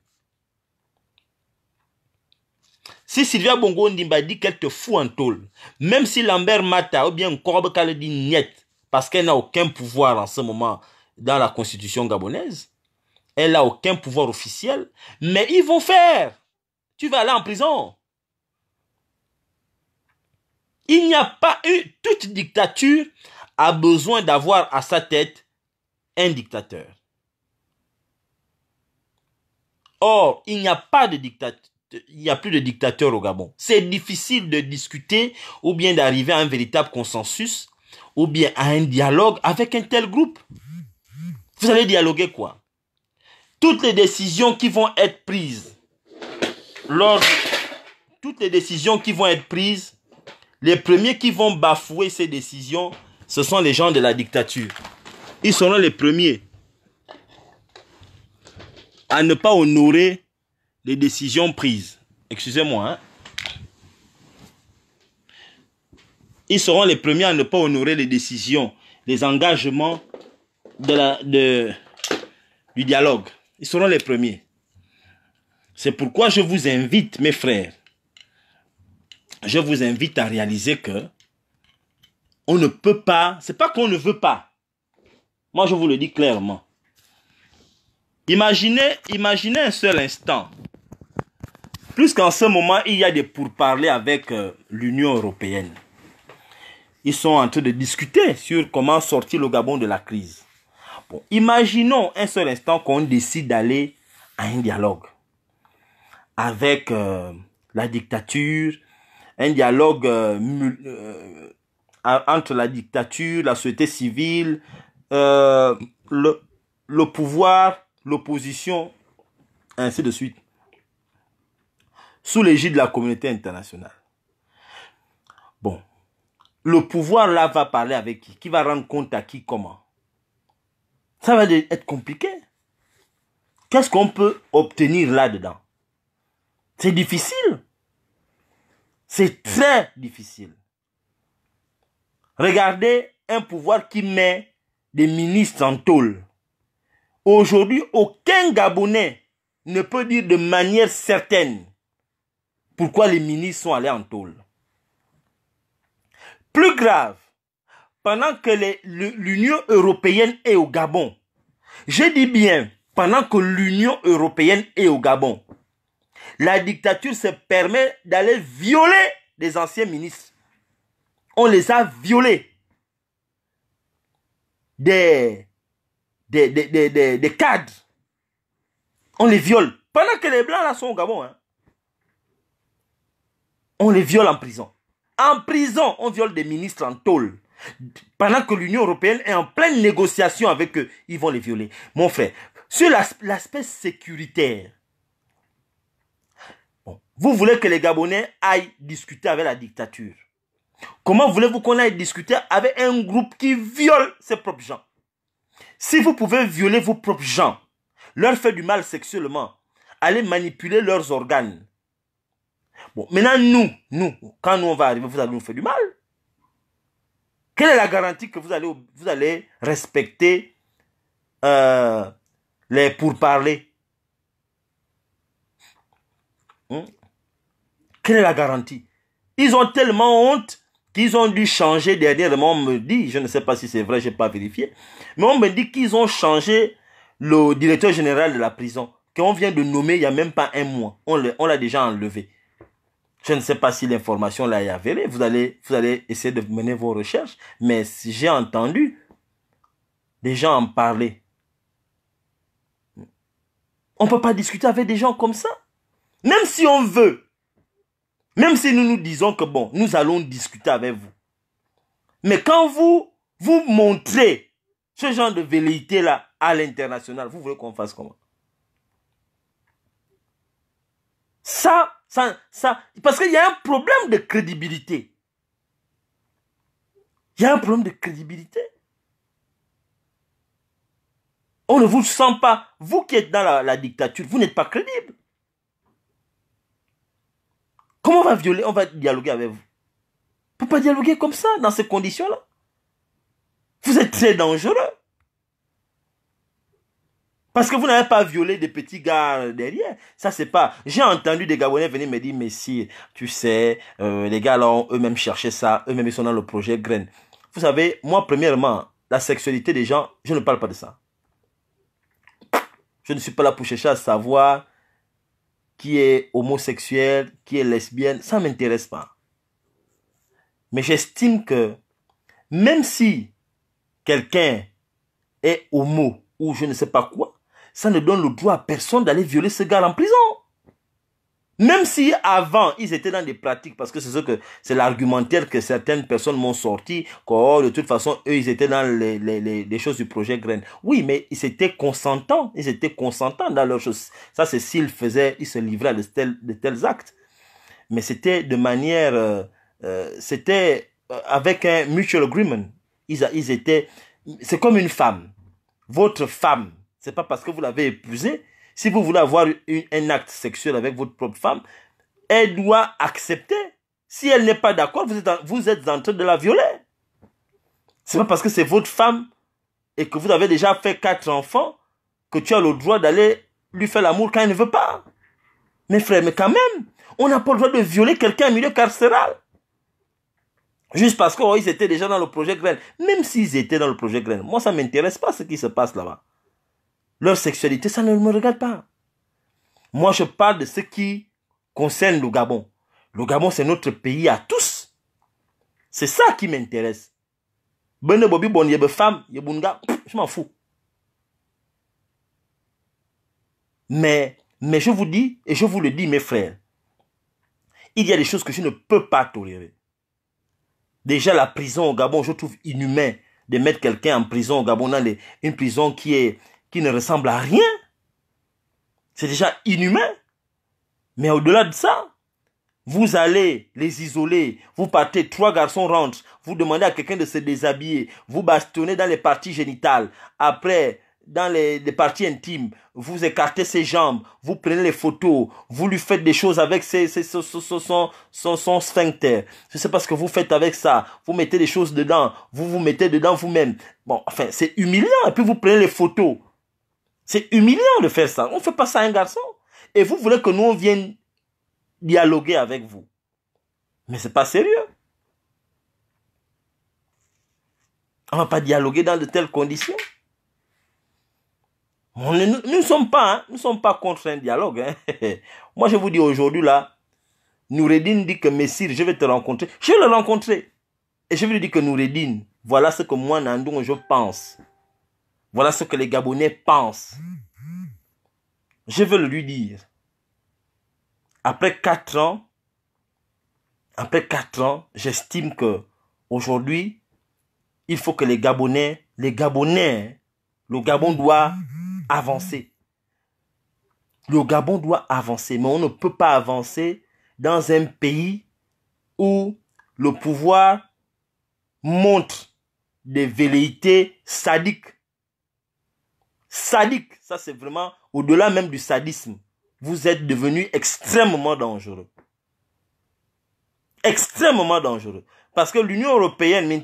Si Sylvia Bongo Ondimba dit qu'elle te fout en tôle, même si Lambert Mata ou bien Corbe Kale dit parce qu'elle n'a aucun pouvoir en ce moment dans la constitution gabonaise, elle n'a aucun pouvoir officiel, mais ils vont faire. Tu vas aller en prison. Il n'y a pas eu, toute dictature a besoin d'avoir à sa tête un dictateur. Or, il n'y a pas de il a plus de dictateurs au Gabon. C'est difficile de discuter ou bien d'arriver à un véritable consensus ou bien à un dialogue avec un tel groupe. Vous allez dialoguer quoi Toutes les décisions qui vont être prises toutes les décisions qui vont être prises, les premiers qui vont bafouer ces décisions, ce sont les gens de la dictature. Ils seront les premiers à ne pas honorer les décisions prises. Excusez-moi. Hein. Ils seront les premiers à ne pas honorer les décisions, les engagements de la, de, du dialogue. Ils seront les premiers. C'est pourquoi je vous invite, mes frères, je vous invite à réaliser que on ne peut pas, c'est pas qu'on ne veut pas. Moi, je vous le dis clairement. Imaginez, imaginez un seul instant. Puisqu'en ce moment, il y a des pourparlers avec euh, l'Union européenne. Ils sont en train de discuter sur comment sortir le Gabon de la crise. imaginons un seul instant qu'on décide d'aller à un dialogue avec euh, la dictature, un dialogue euh, entre la dictature, la société civile, le pouvoir l'opposition, ainsi de suite, sous l'égide de la communauté internationale. Bon, le pouvoir là va parler avec qui Qui va rendre compte à qui Comment Ça va être compliqué. Qu'est-ce qu'on peut obtenir là-dedans C'est difficile. C'est très difficile. Regardez un pouvoir qui met des ministres en tôle. Aujourd'hui, aucun Gabonais ne peut dire de manière certaine pourquoi les ministres sont allés en tôle. Plus grave, pendant que l'Union européenne est au Gabon, je dis bien pendant que l'Union européenne est au Gabon, la dictature se permet d'aller violer des anciens ministres. On les a violés. Des des, cadres. On les viole. Pendant que les Blancs là sont au Gabon. Hein, on les viole en prison. En prison, on viole des ministres en tôle. Pendant que l'Union européenne est en pleine négociation avec eux, ils vont les violer. Mon frère, sur l'aspect sécuritaire, vous voulez que les Gabonais aillent discuter avec la dictature. Comment voulez-vous qu'on aille discuter avec un groupe qui viole ses propres gens si vous pouvez violer vos propres gens, leur faire du mal sexuellement, aller manipuler leurs organes. Bon, maintenant, nous, nous, quand nous on va arriver, vous allez nous faire du mal. Quelle est la garantie que vous allez, vous allez respecter euh, les pourparlers hmm? Quelle est la garantie Ils ont tellement honte qu'ils ont dû changer dernièrement, on me dit, je ne sais pas si c'est vrai, je n'ai pas vérifié, mais on me dit qu'ils ont changé le directeur général de la prison, qu'on vient de nommer il n'y a même pas un mois. On l'a déjà enlevé. Je ne sais pas si l'information là est avérée. Vous allez, vous allez essayer de mener vos recherches. Mais j'ai entendu des gens en parler, on ne peut pas discuter avec des gens comme ça. Même si on veut, même si nous nous disons que bon, nous allons discuter avec vous. Mais quand vous, vous montrez ce genre de velléité-là à l'international, vous voulez qu'on fasse comment Ça, ça, ça, parce qu'il y a un problème de crédibilité. Il y a un problème de crédibilité. On ne vous sent pas, vous qui êtes dans la, la dictature, vous n'êtes pas crédible. Comment on va violer On va dialoguer avec vous. Pour pas dialoguer comme ça, dans ces conditions-là. Vous êtes très dangereux. Parce que vous n'avez pas violé des petits gars derrière. Ça, c'est pas. J'ai entendu des Gabonais venir me dire, mais si, tu sais, euh, les gars ont eux-mêmes cherché ça, eux-mêmes ils sont dans le projet graine. » Vous savez, moi, premièrement, la sexualité des gens, je ne parle pas de ça. Je ne suis pas là pour chercher à savoir qui est homosexuel, qui est lesbienne, ça ne m'intéresse pas. Mais j'estime que même si quelqu'un est homo ou je ne sais pas quoi, ça ne donne le droit à personne d'aller violer ce gars en prison. Même si avant, ils étaient dans des pratiques, parce que c'est ce que, c'est l'argumentaire que certaines personnes m'ont sorti, que de toute façon, eux, ils étaient dans les, choses du projet Grain. Oui, mais ils étaient consentants, ils étaient consentants dans leurs choses. Ça, c'est s'ils faisaient, ils se livraient à de tels, actes. Mais c'était de manière, euh, euh, c'était euh, avec un mutual agreement. Ils, ils étaient, c'est comme une femme. Votre femme, c'est pas parce que vous l'avez épousée si vous voulez avoir un acte sexuel avec votre propre femme, elle doit accepter. Si elle n'est pas d'accord, vous êtes, en, vous êtes en train de la violer. C'est pas parce que c'est votre femme et que vous avez déjà fait quatre enfants que tu as le droit d'aller lui faire l'amour quand elle ne veut pas. Mes frères, mais quand même, on n'a pas le droit de violer quelqu'un en milieu carcéral. Juste parce qu'ils oh, étaient déjà dans le projet Grain. Même s'ils étaient dans le projet Grain, moi ça ne m'intéresse pas ce qui se passe là-bas leur sexualité, ça ne me regarde pas. Moi, je parle de ce qui concerne le Gabon. Le Gabon, c'est notre pays à tous. C'est ça qui m'intéresse. Bonne femme, je m'en fous. Mais, mais je vous dis, et je vous le dis, mes frères, il y a des choses que je ne peux pas tolérer. Déjà, la prison au Gabon, je trouve inhumain de mettre quelqu'un en prison au Gabon, dans une prison qui est, qui ne ressemble à rien. C'est déjà inhumain. Mais au-delà de ça, vous allez les isoler, vous partez, trois garçons rentrent, vous demandez à quelqu'un de se déshabiller, vous bastonnez dans les parties génitales, après dans les, parties intimes, vous écartez ses jambes, vous prenez les photos, vous lui faites des choses avec ses son, son, son, son, sphincter. Je sais pas ce que vous faites avec ça. Vous mettez des choses dedans, vous vous mettez dedans vous-même. Bon, enfin, c'est humiliant. Et puis vous prenez les photos. C'est humiliant de faire ça. On ne fait pas ça à un garçon. Et vous voulez que nous, on vienne dialoguer avec vous. Mais c'est pas sérieux. On va pas dialoguer dans de telles conditions. nous ne sommes pas, hein, nous sommes pas contre un dialogue. Hein. [LAUGHS] Moi, je vous dis aujourd'hui là, Noureddin dit que Messire, je vais te rencontrer. Je vais le rencontrer. Et je vais lui dire que Noureddin, voilà ce que moi, Nandou, je pense. Voilà ce que les Gabonais pensent. Je veux le lui dire. Après quatre ans, après quatre ans, j'estime que aujourd'hui, il faut que les Gabonais, les Gabonais, le Gabon doit avancer. Le Gabon doit avancer, mais on ne peut pas avancer dans un pays où le pouvoir montre des velléités sadiques sadique. Ça, c'est vraiment au-delà même du sadisme. Vous êtes devenus extrêmement dangereux. Extrêmement dangereux. Parce que l'Union européenne, venez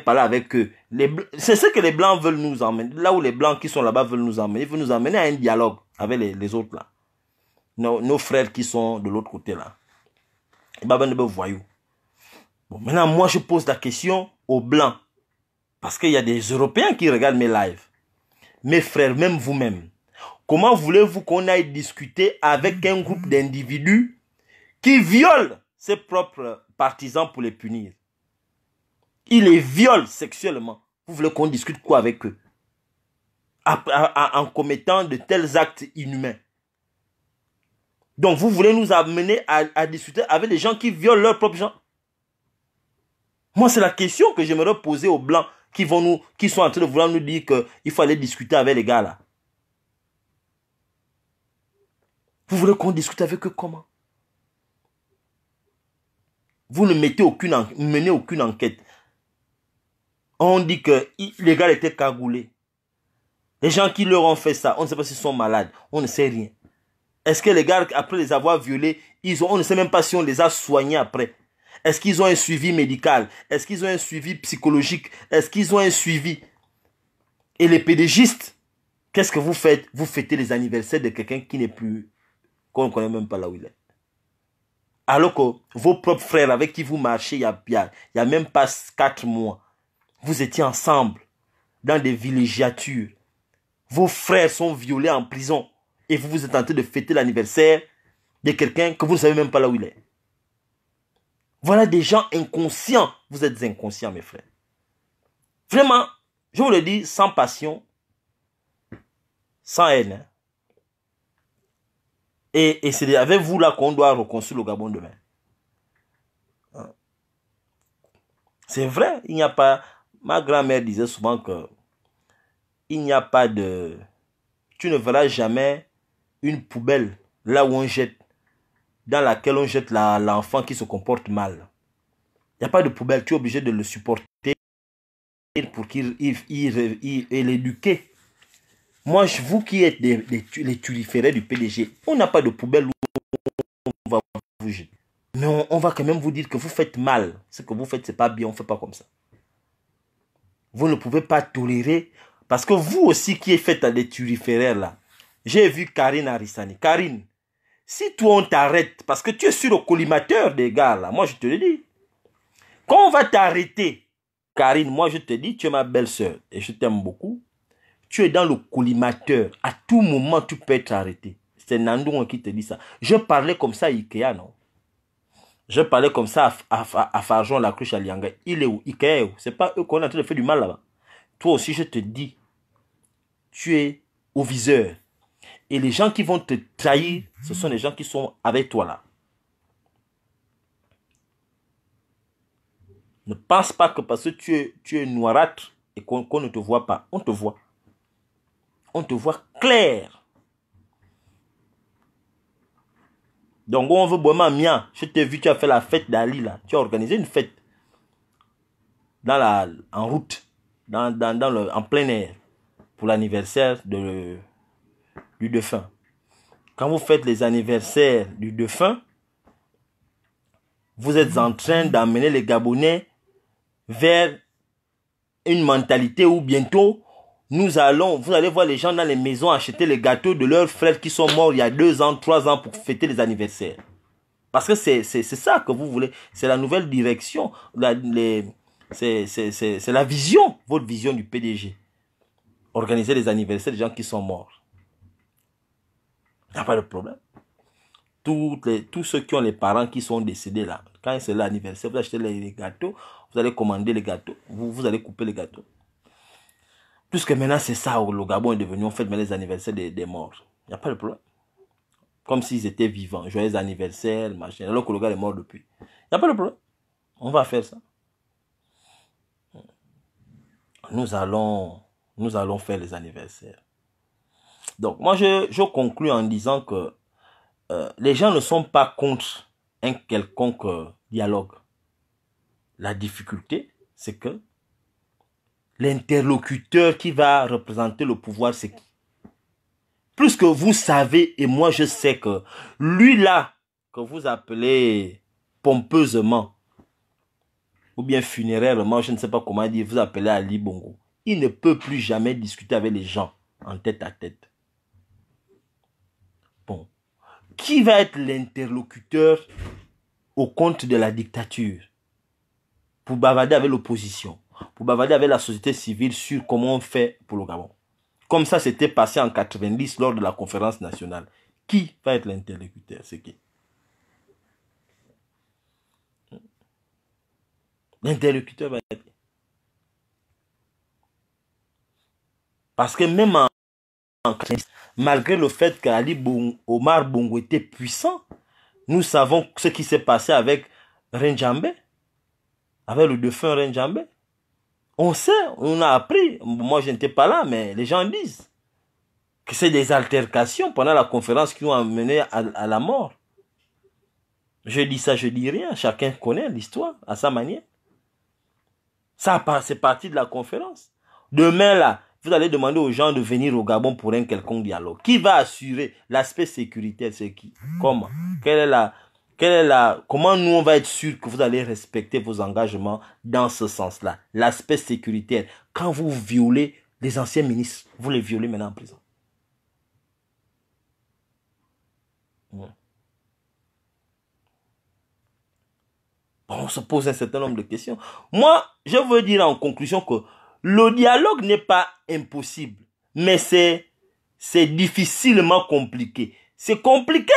parler avec eux. C'est ce que les Blancs veulent nous emmener. Là où les Blancs qui sont là-bas veulent nous emmener. Ils veulent nous emmener à un dialogue avec les, autres là. Nos, frères qui sont de l'autre côté là. Bon, maintenant, moi, je pose la question aux Blancs. Parce qu'il y a des Européens qui regardent mes lives. Mes frères, même vous-même. Comment voulez-vous qu'on aille discuter avec un groupe d'individus qui violent ses propres partisans pour les punir Ils les violent sexuellement. Vous voulez qu'on discute quoi avec eux en commettant de tels actes inhumains. Donc vous voulez nous amener à, à discuter avec des gens qui violent leurs propres gens Moi, c'est la question que j'aimerais poser aux Blancs qui vont nous, qui sont en train de vouloir nous dire qu'il faut aller discuter avec les gars là. Vous voulez qu'on discute avec eux comment Vous ne mettez aucune, menez aucune enquête. On dit que les gars étaient cagoulés. Les gens qui leur ont fait ça, on ne sait pas s'ils sont malades, on ne sait rien. Est-ce que les gars, après les avoir violés, ils ont, on ne sait même pas si on les a soignés après. Est-ce qu'ils ont un suivi médical Est-ce qu'ils ont un suivi psychologique Est-ce qu'ils ont un suivi Et les pédégistes, qu'est-ce que vous faites Vous fêtez les anniversaires de quelqu'un qui n'est plus, qu'on ne connaît même pas là où il est. Alors que vos propres frères avec qui vous marchez il n'y a, y a même pas quatre mois, vous étiez ensemble dans des villégiatures. Vos frères sont violés en prison et vous vous êtes tenté de fêter l'anniversaire de quelqu'un que vous ne savez même pas là où il est. Voilà des gens inconscients. Vous êtes inconscients, mes frères. Vraiment, je vous le dis sans passion, sans haine. Et, c'est avec vous là qu'on doit reconstruire le Gabon demain. Hein. C'est vrai, il n'y a pas. Ma grand-mère disait souvent que il n'y a pas de. Tu ne verras jamais une poubelle là où on jette dans laquelle on jette l'enfant qui se comporte mal. Il n'y a pas de poubelle, tu es obligé de le supporter pour qu'il l'éduquer. Moi, je vous qui êtes les turiférés du PDG, on n'a pas de poubelle où on va vous jeter. Mais on, va quand même vous dire que vous faites mal. Ce que vous faites, n'est pas bien, on ne fait pas comme ça. Vous ne pouvez pas tolérer. Parce que vous aussi qui êtes à des turiféraires là, j'ai vu Karine Arissani. Karine, si toi on t'arrête, parce que tu es sur le collimateur des gars là, moi je te le dis. Quand on va t'arrêter, Karine, moi je te dis, tu es ma belle-sœur et je t'aime beaucoup. Tu es dans le collimateur. À tout moment, tu peux être arrêté. C'est Nandou qui te dit ça. Je parlais comme ça à Ikea, non Je parlais comme ça à, Farjon, la cruche à Lianga. Il est où Ikea C'est pas eux qu'on a en de faire du mal là-bas. Toi aussi, je te dis, tu es au viseur. Et les gens qui vont te trahir, ce sont les gens qui sont avec toi là. Ne pense pas que parce que tu es, noirâtre et qu'on ne te voit pas. On te voit. On te voit clair. Donc, on veut vraiment mien. Je t'ai vu, tu as fait la fête d'Ali là. Tu as organisé une fête. Dans la, en route. Dans, dans, en plein air. Pour l'anniversaire de, du défunt. Quand vous faites les anniversaires du défunt, vous êtes en train d'amener les Gabonais vers une mentalité où bientôt nous allons, vous allez voir les gens dans les maisons acheter les gâteaux de leurs frères qui sont morts il y a deux ans, trois ans pour fêter les anniversaires. Parce que c'est ça que vous voulez. C'est la nouvelle direction. C'est la vision, votre vision du PDG. Organiser les anniversaires des gens qui sont morts. Il n'y a pas de problème. Toutes les, tous ceux qui ont les parents qui sont décédés là, quand c'est l'anniversaire, vous achetez les, gâteaux, vous allez commander les gâteaux, vous, vous allez couper les gâteaux. que maintenant c'est ça, où le Gabon est devenu, on fait les anniversaires des, morts. Il n'y a pas de problème. Comme s'ils étaient vivants, joyeux anniversaire, machin, alors que le gars est mort depuis. Il n'y a pas de problème. On va faire ça. Nous allons, nous allons faire les anniversaires. Donc moi, je, je conclue en disant que euh, les gens ne sont pas contre un quelconque euh, dialogue. La difficulté, c'est que l'interlocuteur qui va représenter le pouvoir, c'est qui Plus que vous savez, et moi je sais que lui là, que vous appelez pompeusement, ou bien funérairement, je ne sais pas comment dire, vous appelez Ali Bongo, il ne peut plus jamais discuter avec les gens en tête à tête qui va être l'interlocuteur au compte de la dictature pour bavarder avec l'opposition, pour bavarder avec la société civile sur comment on fait pour le Gabon. Comme ça c'était passé en 90 lors de la conférence nationale. Qui va être l'interlocuteur C'est qui L'interlocuteur va être. Parce que même en, Malgré le fait qu'Ali Omar Bongo était puissant, nous savons ce qui s'est passé avec Renjambe, avec le défunt Renjambe. On sait, on a appris, moi je n'étais pas là, mais les gens disent que c'est des altercations pendant la conférence qui ont amené à, à la mort. Je dis ça, je dis rien, chacun connaît l'histoire à sa manière. Ça, c'est parti de la conférence. Demain, là, vous allez demander aux gens de venir au Gabon pour un quelconque dialogue. Qui va assurer l'aspect sécuritaire C'est qui Comment Quelle est la quelle est la, comment nous on va être sûr que vous allez respecter vos engagements dans ce sens-là, l'aspect sécuritaire. Quand vous violez les anciens ministres, vous les violez maintenant en prison. on se pose un certain nombre de questions. Moi, je veux dire en conclusion que le dialogue n'est pas impossible, mais c'est, c'est difficilement compliqué. C'est compliqué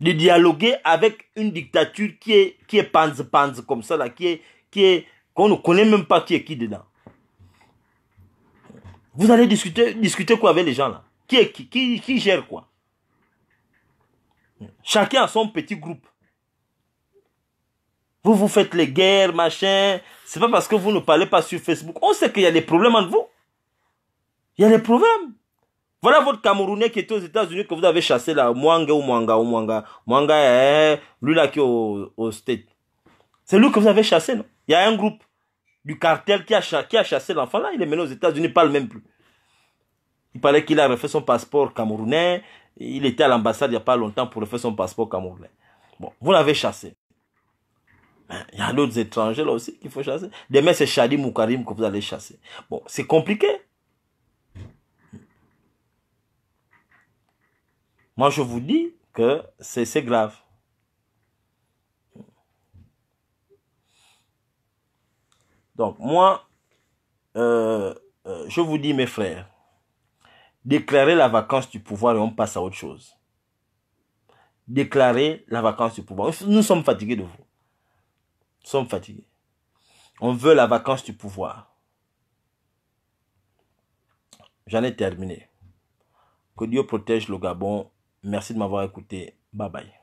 de dialoguer avec une dictature qui est, qui est panze-panze comme ça, là, qui est, qui qu'on ne connaît même pas qui est qui dedans. Vous allez discuter, discuter quoi avec les gens là? Qui est Qui, qui gère quoi? Chacun a son petit groupe. Vous vous faites les guerres, machin. C'est pas parce que vous ne parlez pas sur Facebook. On sait qu'il y a des problèmes en vous. Il y a des problèmes. Voilà votre Camerounais qui était aux États-Unis que vous avez chassé là, Mwanga ou Mwanga ou Mwanga. Mwanga, eh, lui là qui est au, state. C'est lui que vous avez chassé, non Il y a un groupe du cartel qui a, chassé l'enfant là. Il est mené aux États-Unis, il parle même plus. Il parlait qu'il a refait son passeport camerounais. Il était à l'ambassade il n'y a pas longtemps pour refaire son passeport camerounais. Bon, vous l'avez chassé. Il y a d'autres étrangers là aussi qu'il faut chasser. Demain, c'est Shadim ou Karim que vous allez chasser. Bon, c'est compliqué. Moi, je vous dis que c'est grave. Donc, moi, euh, euh, je vous dis, mes frères, déclarer la vacance du pouvoir et on passe à autre chose. déclarer la vacance du pouvoir. Nous sommes fatigués de vous. Nous sommes fatigués. On veut la vacance du pouvoir. J'en ai terminé. Que Dieu protège le Gabon. Merci de m'avoir écouté. Bye bye.